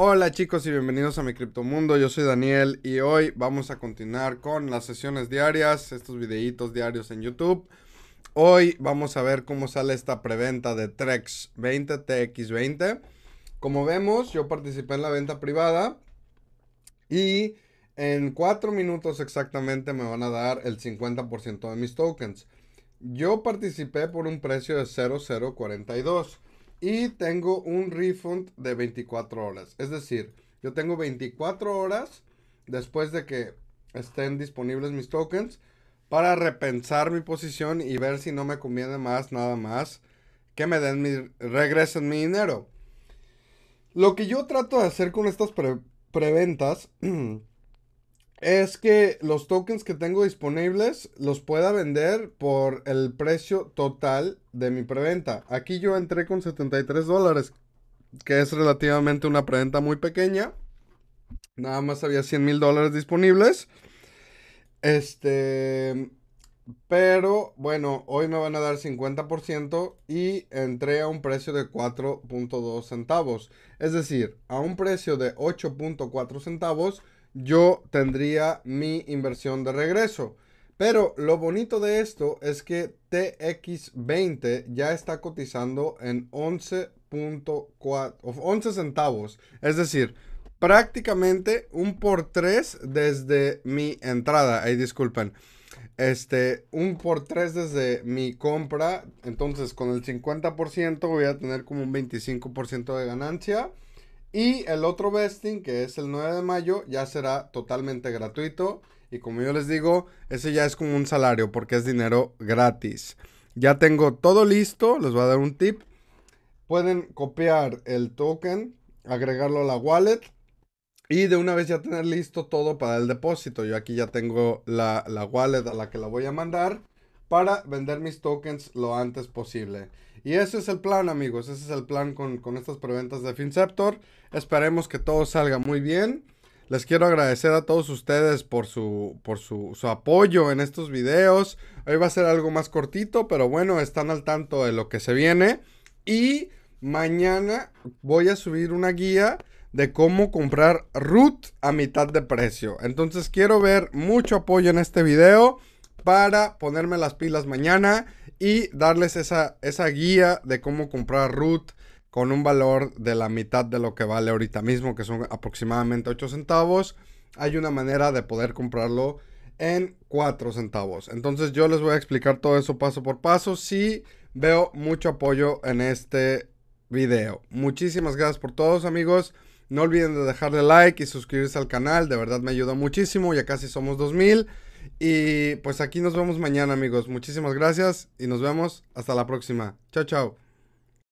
Hola chicos y bienvenidos a mi criptomundo, yo soy Daniel y hoy vamos a continuar con las sesiones diarias, estos videitos diarios en YouTube. Hoy vamos a ver cómo sale esta preventa de Trex 20, TX20. Como vemos, yo participé en la venta privada y en 4 minutos exactamente me van a dar el 50% de mis tokens. Yo participé por un precio de 0042. Y tengo un refund de 24 horas. Es decir, yo tengo 24 horas después de que estén disponibles mis tokens para repensar mi posición y ver si no me conviene más, nada más, que me den mi, regresen mi dinero. Lo que yo trato de hacer con estas preventas mm, es que los tokens que tengo disponibles los pueda vender por el precio total de mi preventa. Aquí yo entré con 73 dólares, que es relativamente una preventa muy pequeña. Nada más había 100 mil dólares disponibles. Este, pero bueno, hoy me van a dar 50% y entré a un precio de 4.2 centavos. Es decir, a un precio de 8.4 centavos yo tendría mi inversión de regreso. Pero lo bonito de esto es que TX20 ya está cotizando en 11.4 11 centavos. Es decir, prácticamente un por 3 desde mi entrada. Ahí disculpen. Este, un por 3 desde mi compra. Entonces, con el 50% voy a tener como un 25% de ganancia. Y el otro vesting, que es el 9 de mayo, ya será totalmente gratuito. Y como yo les digo, ese ya es como un salario porque es dinero gratis. Ya tengo todo listo, les voy a dar un tip. Pueden copiar el token, agregarlo a la wallet y de una vez ya tener listo todo para el depósito. Yo aquí ya tengo la, wallet a la que la voy a mandar para vender mis tokens lo antes posible. Y ese es el plan, amigos. Ese es el plan con, estas preventas de Finceptor. Esperemos que todo salga muy bien. Les quiero agradecer a todos ustedes por su, por su, su, apoyo en estos videos. Hoy va a ser algo más cortito, pero bueno, están al tanto de lo que se viene. Y mañana voy a subir una guía de cómo comprar root a mitad de precio. Entonces quiero ver mucho apoyo en este video para ponerme las pilas mañana y darles esa, esa guía de cómo comprar root con un valor de la mitad de lo que vale ahorita mismo, que son aproximadamente 8 centavos. Hay una manera de poder comprarlo en 4 centavos. Entonces yo les voy a explicar todo eso paso por paso. Si veo mucho apoyo en este video. Muchísimas gracias por todos amigos. No olviden de dejarle like y suscribirse al canal. De verdad me ayuda muchísimo. Ya casi somos 2000. Y pues aquí nos vemos mañana, amigos. Muchísimas gracias y nos vemos hasta la próxima. Chao, chao.